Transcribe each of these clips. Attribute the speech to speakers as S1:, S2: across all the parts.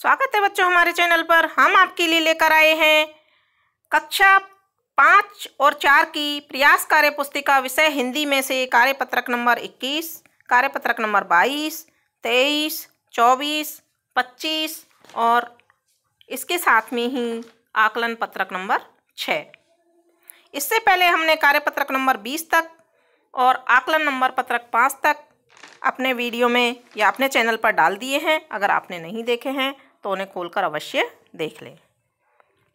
S1: स्वागत है बच्चों हमारे चैनल पर हम आपके लिए लेकर आए हैं कक्षा पाँच और चार की प्रयास कार्य पुस्तिका विषय हिंदी में से कार्यपत्रक नंबर इक्कीस कार्यपत्रक नंबर बाईस तेईस चौबीस पच्चीस और इसके साथ में ही आकलन पत्रक नंबर छः इससे पहले हमने कार्यपत्रक नंबर बीस तक और आकलन नंबर पत्रक पाँच तक अपने वीडियो में या अपने चैनल पर डाल दिए हैं अगर आपने नहीं देखे हैं तो उन्हें खोलकर अवश्य देख लें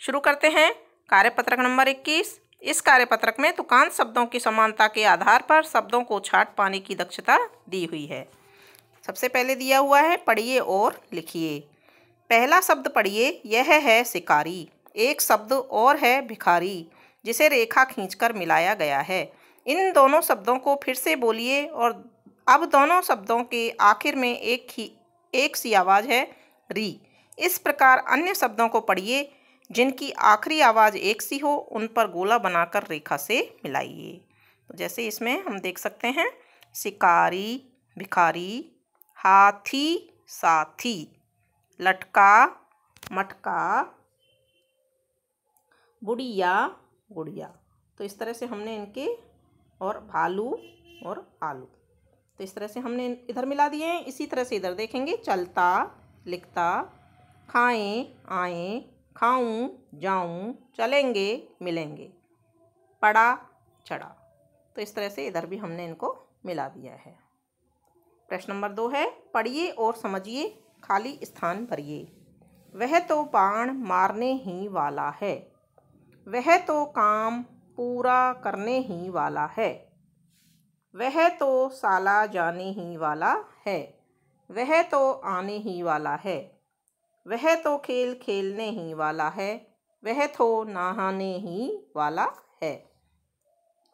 S1: शुरू करते हैं कार्यपत्रक नंबर इक्कीस इस कार्यपत्रक में दुकान शब्दों की समानता के आधार पर शब्दों को छाट पाने की दक्षता दी हुई है सबसे पहले दिया हुआ है पढ़िए और लिखिए पहला शब्द पढ़िए यह है शिकारी एक शब्द और है भिखारी जिसे रेखा खींचकर मिलाया गया है इन दोनों शब्दों को फिर से बोलिए और अब दोनों शब्दों के आखिर में एक ही एक सी आवाज़ है री इस प्रकार अन्य शब्दों को पढ़िए जिनकी आखिरी आवाज़ एक सी हो उन पर गोला बनाकर रेखा से मिलाइए तो जैसे इसमें हम देख सकते हैं शिकारी भिखारी हाथी साथी लटका मटका बुढ़िया गुड़िया तो इस तरह से हमने इनके और भालू और आलू तो इस तरह से हमने इधर मिला दिए हैं इसी तरह से इधर देखेंगे चलता लिखता खाएं आए खाऊं जाऊं चलेंगे मिलेंगे पड़ा चढ़ा तो इस तरह से इधर भी हमने इनको मिला दिया है प्रश्न नंबर दो है पढ़िए और समझिए खाली स्थान भरिए वह तो बाण मारने ही वाला है वह तो काम पूरा करने ही वाला है वह तो साला जाने ही वाला है वह तो आने ही वाला है वह तो खेल खेलने ही वाला है वह तो नहाने ही वाला है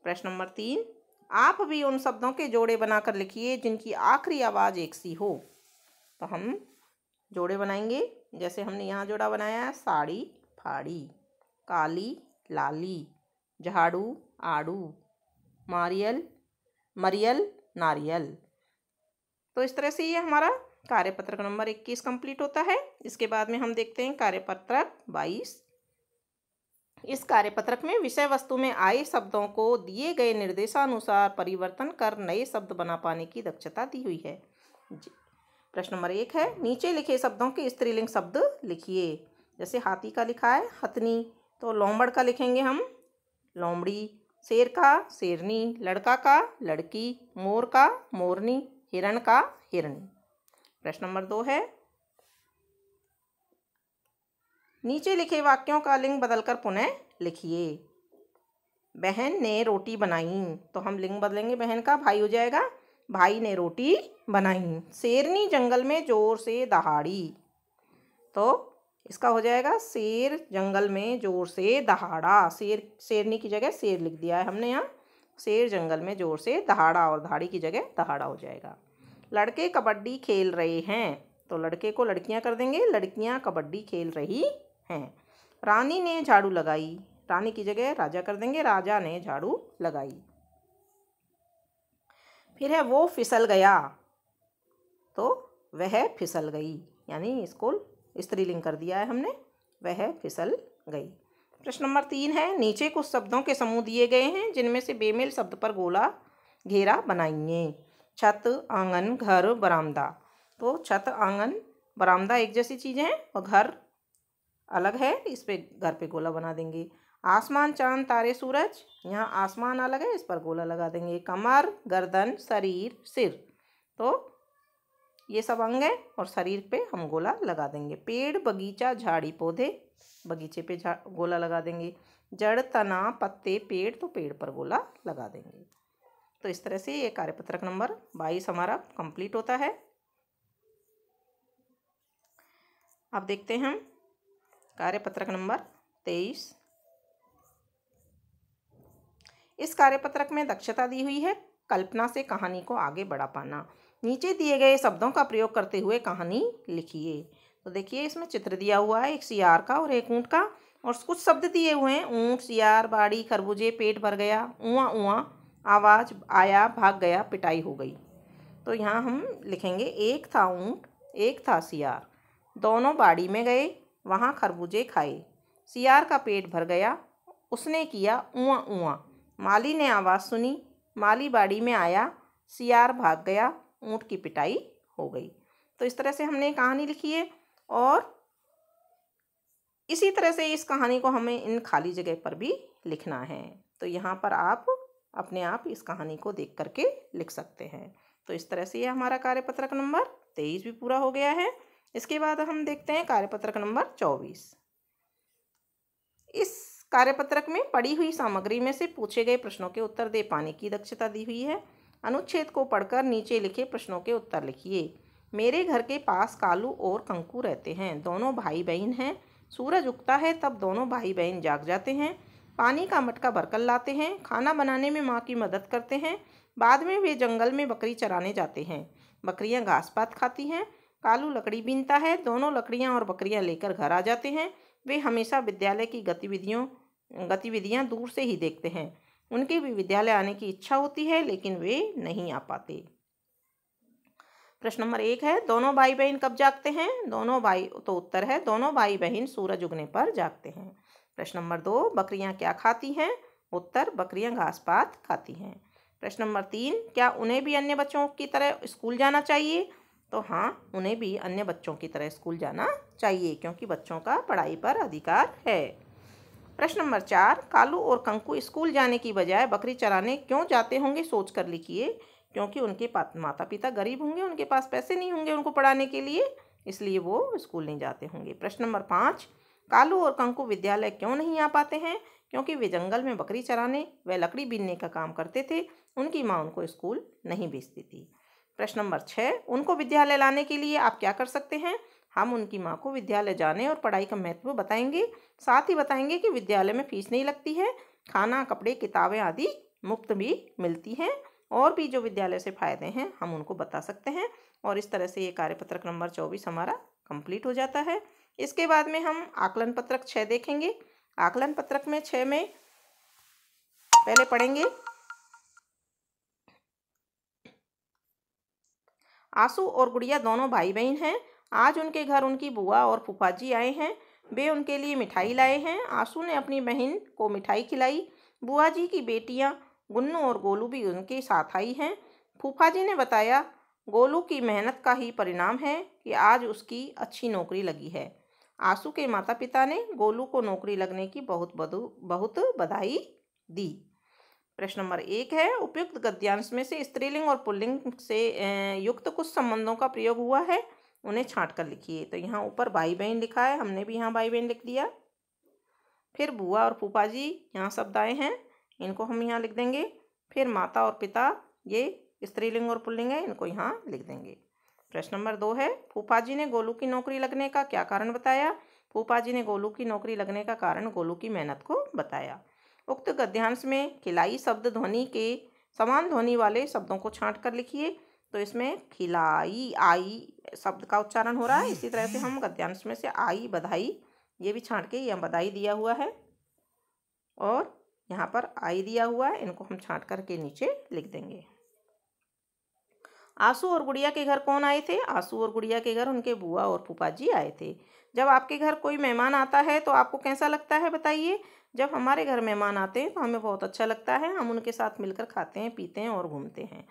S1: प्रश्न नंबर तीन आप भी उन शब्दों के जोड़े बनाकर लिखिए जिनकी आखिरी आवाज़ एक सी हो तो हम जोड़े बनाएंगे जैसे हमने यहाँ जोड़ा बनाया है साड़ी फाड़ी काली लाली झाड़ू आड़ू मारियल मरियल नारियल तो इस तरह से ये हमारा कार्यपत्रक नंबर इक्कीस कंप्लीट होता है इसके बाद में हम देखते हैं कार्यपत्रक बाईस इस कार्यपत्रक में विषय वस्तु में आए शब्दों को दिए गए निर्देशानुसार परिवर्तन कर नए शब्द बना पाने की दक्षता दी हुई है प्रश्न नंबर एक है नीचे लिखे शब्दों के स्त्रीलिंग शब्द लिखिए जैसे हाथी का लिखा है हथनी तो लोमड़ का लिखेंगे हम लोमड़ी शेर का शेरनी लड़का का लड़की मोर का मोरनी हिरण का हिरणी प्रश्न नंबर दो है नीचे लिखे वाक्यों का लिंग बदलकर पुनः लिखिए बहन ने रोटी बनाई तो हम लिंग बदलेंगे बहन का भाई हो जाएगा भाई ने रोटी बनाई शेरनी जंगल में जोर से दहाड़ी तो इसका हो जाएगा शेर जंगल में जोर से दहाड़ा शेर शेरनी की जगह शेर लिख दिया है हमने यहाँ शेर जंगल में जोर से दहाड़ा और दहाड़ी की जगह दहाड़ा हो जाएगा लड़के कबड्डी खेल रहे हैं तो लड़के को लड़कियां कर देंगे लड़कियां कबड्डी खेल रही हैं रानी ने झाड़ू लगाई रानी की जगह राजा कर देंगे राजा ने झाड़ू लगाई फिर है वो फिसल गया तो वह फिसल गई यानी इसको स्त्रीलिंग कर दिया है हमने वह फिसल गई प्रश्न नंबर तीन है नीचे कुछ शब्दों के समूह दिए गए हैं जिनमें से बेमेल शब्द पर गोला घेरा बनाइए छत आंगन घर बरामदा तो छत आंगन बरामदा एक जैसी चीज़ें हैं और घर अलग है इस पर घर पे गोला बना देंगे आसमान चांद तारे सूरज यहाँ आसमान अलग है इस पर गोला लगा देंगे कमर गर्दन शरीर सिर तो ये सब अंग हैं और शरीर पे हम गोला लगा देंगे पेड़ बगीचा झाड़ी पौधे बगीचे पे झा गोला लगा देंगे जड़ तना पत्ते पेड़ तो पेड़ पर गोला लगा देंगे तो इस तरह से ये कार्यपत्रक नंबर बाईस हमारा कंप्लीट होता है अब देखते हैं हम कार्यपत्रक नंबर तेईस इस कार्यपत्रक में दक्षता दी हुई है कल्पना से कहानी को आगे बढ़ा पाना नीचे दिए गए शब्दों का प्रयोग करते हुए कहानी लिखिए तो देखिए इसमें चित्र दिया हुआ है एक सियार का और एक ऊँट का और कुछ शब्द दिए हुए हैं ऊँट सियार बाड़ी खरबूजे पेट भर गया ऊँ ऊँ आवाज़ आया भाग गया पिटाई हो गई तो यहाँ हम लिखेंगे एक था ऊँट एक था सियार दोनों बाड़ी में गए वहाँ खरबूजे खाए सियार का पेट भर गया उसने किया ऊँ ऊँ माली ने आवाज़ सुनी माली बाड़ी में आया सियार भाग गया ऊँट की पिटाई हो गई तो इस तरह से हमने कहानी लिखी है और इसी तरह से इस कहानी को हमें इन खाली जगह पर भी लिखना है तो यहाँ पर आप अपने आप इस कहानी को देख करके लिख सकते हैं तो इस तरह से ये हमारा कार्यपत्रक नंबर तेईस भी पूरा हो गया है इसके बाद हम देखते हैं कार्यपत्रक नंबर चौबीस इस कार्यपत्रक में पड़ी हुई सामग्री में से पूछे गए प्रश्नों के उत्तर दे पाने की दक्षता दी हुई है अनुच्छेद को पढ़कर नीचे लिखे प्रश्नों के उत्तर लिखिए मेरे घर के पास कालू और कंकू रहते हैं दोनों भाई बहन हैं सूरज उगता है तब दोनों भाई बहन जाग जाते हैं पानी का मटका भरकर लाते हैं खाना बनाने में माँ की मदद करते हैं बाद में वे जंगल में बकरी चराने जाते हैं बकरियाँ घास पात खाती हैं कालू लकड़ी बीनता है दोनों लकड़ियाँ और बकरियाँ लेकर घर आ जाते हैं वे हमेशा विद्यालय की गतिविधियों गतिविधियाँ दूर से ही देखते हैं उनकी भी विद्यालय आने की इच्छा होती है लेकिन वे नहीं आ पाते प्रश्न नंबर एक है दोनों भाई बहन कब जागते हैं दोनों भाई तो उत्तर है दोनों भाई बहन सूरज उगने पर जागते हैं प्रश्न नंबर दो बकरियां क्या खाती हैं उत्तर बकरियां घास पात खाती हैं प्रश्न नंबर तीन क्या उन्हें भी अन्य बच्चों की तरह स्कूल जाना चाहिए तो हाँ उन्हें भी अन्य बच्चों की तरह स्कूल जाना चाहिए क्योंकि बच्चों का पढ़ाई पर अधिकार है प्रश्न नंबर चार कालू और कंकु स्कूल जाने की बजाय बकरी चराने क्यों जाते होंगे सोच कर लिखिए क्योंकि उनके माता पिता गरीब होंगे उनके पास पैसे नहीं होंगे उनको पढ़ाने के लिए इसलिए वो स्कूल नहीं जाते होंगे प्रश्न नंबर पाँच कालू और कंकु विद्यालय क्यों नहीं आ पाते हैं क्योंकि वे जंगल में बकरी चराने व लकड़ी बीनने का काम करते थे उनकी माँ उनको स्कूल नहीं भेजती थी प्रश्न नंबर छः उनको विद्यालय लाने के लिए आप क्या कर सकते हैं हम उनकी माँ को विद्यालय जाने और पढ़ाई का महत्व बताएंगे साथ ही बताएंगे कि विद्यालय में फीस नहीं लगती है खाना कपड़े किताबें आदि मुफ्त भी मिलती हैं और भी जो विद्यालय से फ़ायदे हैं हम उनको बता सकते हैं और इस तरह से ये कार्यपत्रक नंबर चौबीस हमारा कंप्लीट हो जाता है इसके बाद में हम आकलन पत्रक छः देखेंगे आकलन पत्रक में छः में पहले पढ़ेंगे आंसू और गुड़िया दोनों भाई बहन हैं आज उनके घर उनकी बुआ और फूफा जी आए हैं वे उनके लिए मिठाई लाए हैं आंसू ने अपनी बहन को मिठाई खिलाई बुआ जी की बेटियां गुन्नू और गोलू भी उनके साथ आई हैं फूफा जी ने बताया गोलू की मेहनत का ही परिणाम है कि आज उसकी अच्छी नौकरी लगी है आंसू के माता पिता ने गोलू को नौकरी लगने की बहुत बधु बहुत बधाई दी प्रश्न नंबर एक है उपयुक्त गद्यांश में से स्त्रीलिंग और पुल्लिंग से युक्त कुछ संबंधों का प्रयोग हुआ है उन्हें छाँट कर लिखिए तो यहाँ ऊपर भाई बहन लिखा है हमने भी यहाँ भाई बहन लिख दिया फिर बुआ और फूफा जी यहाँ शब्द आए हैं इनको हम यहाँ लिख देंगे फिर माता और पिता ये स्त्रीलिंग और पुल्लिंग है इनको यहाँ लिख देंगे प्रश्न नंबर दो है फूफा जी ने गोलू की नौकरी लगने का क्या कारण बताया फूफा जी ने गोलू की नौकरी लगने का कारण गोलू की मेहनत को बताया उक्त गद्यांश में खिलाई शब्द ध्वनि के समान ध्वनि वाले शब्दों को छांट कर लिखिए तो इसमें खिलाई आई शब्द का उच्चारण हो रहा है इसी तरह से हम गद्यांश में से आई बधाई ये भी छांट के यह बधाई दिया हुआ है और यहाँ पर आई दिया हुआ है इनको हम छांट करके नीचे लिख देंगे आंसू और गुड़िया के घर कौन आए थे आंसू और गुड़िया के घर उनके बुआ और फूफा जी आए थे जब आपके घर कोई मेहमान आता है तो आपको कैसा लगता है बताइए जब हमारे घर मेहमान आते हैं तो हमें बहुत अच्छा लगता है हम उनके साथ मिलकर खाते हैं पीते हैं और घूमते हैं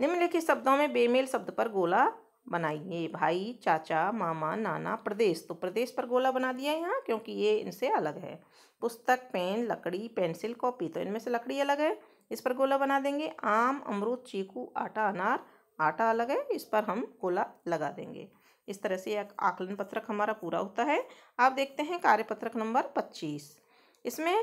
S1: निम्नलिखित शब्दों में बेमेल शब्द पर गोला बनाइए भाई चाचा मामा नाना प्रदेश तो प्रदेश पर गोला बना दिया है यहाँ क्योंकि ये इनसे अलग है पुस्तक पेन लकड़ी पेंसिल कॉपी तो इनमें से लकड़ी अलग है इस पर गोला बना देंगे आम अमरूद चीकू आटा अनार आटा अलग है इस पर हम गोला लगा देंगे इस तरह से यह आकलन पत्रक हमारा पूरा होता है आप देखते हैं कार्य पत्रक नंबर पच्चीस इसमें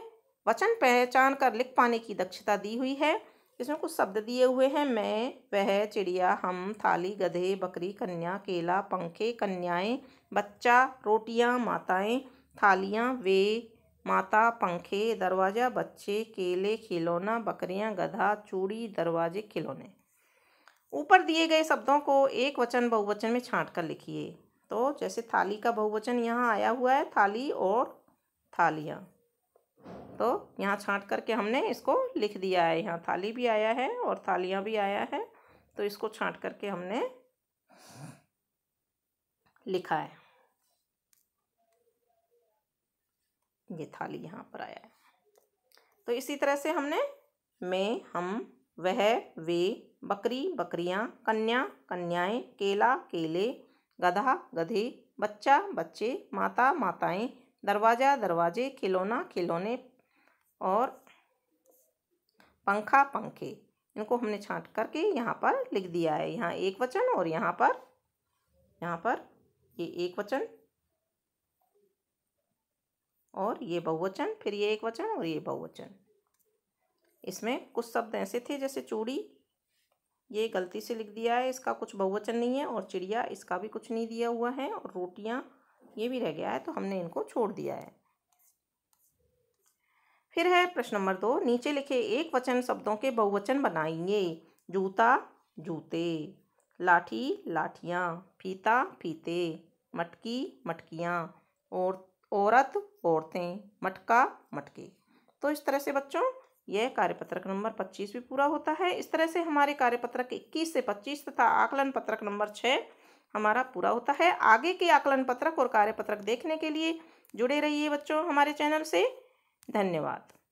S1: वचन पहचान कर लिख पाने की दक्षता दी हुई है इसमें कुछ शब्द दिए हुए हैं मैं वह चिड़िया हम थाली गधे बकरी कन्या केला पंखे कन्याएं बच्चा रोटियां माताएं थालियां वे माता पंखे दरवाज़ा बच्चे केले खिलौना बकरियां गधा चूड़ी दरवाजे खिलौने ऊपर दिए गए शब्दों को एक वचन बहुवचन में छाँट कर लिखिए तो जैसे थाली का बहुवचन यहाँ आया हुआ है थाली और थालियाँ तो यहाँ छाँट करके हमने इसको लिख दिया है यहाँ थाली भी आया है और थालियाँ भी आया है तो इसको छाँट करके हमने लिखा है ये थाली यहाँ पर आया है तो इसी तरह से हमने मैं हम वह वे बकरी बकरियाँ कन्या कन्याएं केला केले गधा गधे बच्चा बच्चे माता माताएं दरवाज़ा दरवाजे खिलौना खिलौने और पंखा पंखे इनको हमने छांट करके यहाँ पर लिख दिया है यहाँ एक वचन और यहाँ पर यहाँ पर ये एक वचन और ये बहुवचन फिर ये एक वचन और ये बहुवचन इसमें कुछ शब्द ऐसे थे जैसे चूड़ी ये गलती से लिख दिया है इसका कुछ बहुवचन नहीं है और चिड़िया इसका भी कुछ नहीं दिया हुआ है और रोटियाँ ये भी रह गया है तो हमने इनको छोड़ दिया है फिर है प्रश्न नंबर दो नीचे लिखे एक वचन शब्दों के बहुवचन बनाइए जूता जूते लाठी लाठियाँ फीता फीते मटकी मटकियाँ और औरत औरतें मटका मटके तो इस तरह से बच्चों यह कार्यपत्रक नंबर पच्चीस भी पूरा होता है इस तरह से हमारे कार्यपत्रक इक्कीस से पच्चीस तथा आकलन पत्रक नंबर छः हमारा पूरा होता है आगे के आकलन पत्रक और कार्यपत्रक देखने के लिए जुड़े रहिए बच्चों हमारे चैनल से धन्यवाद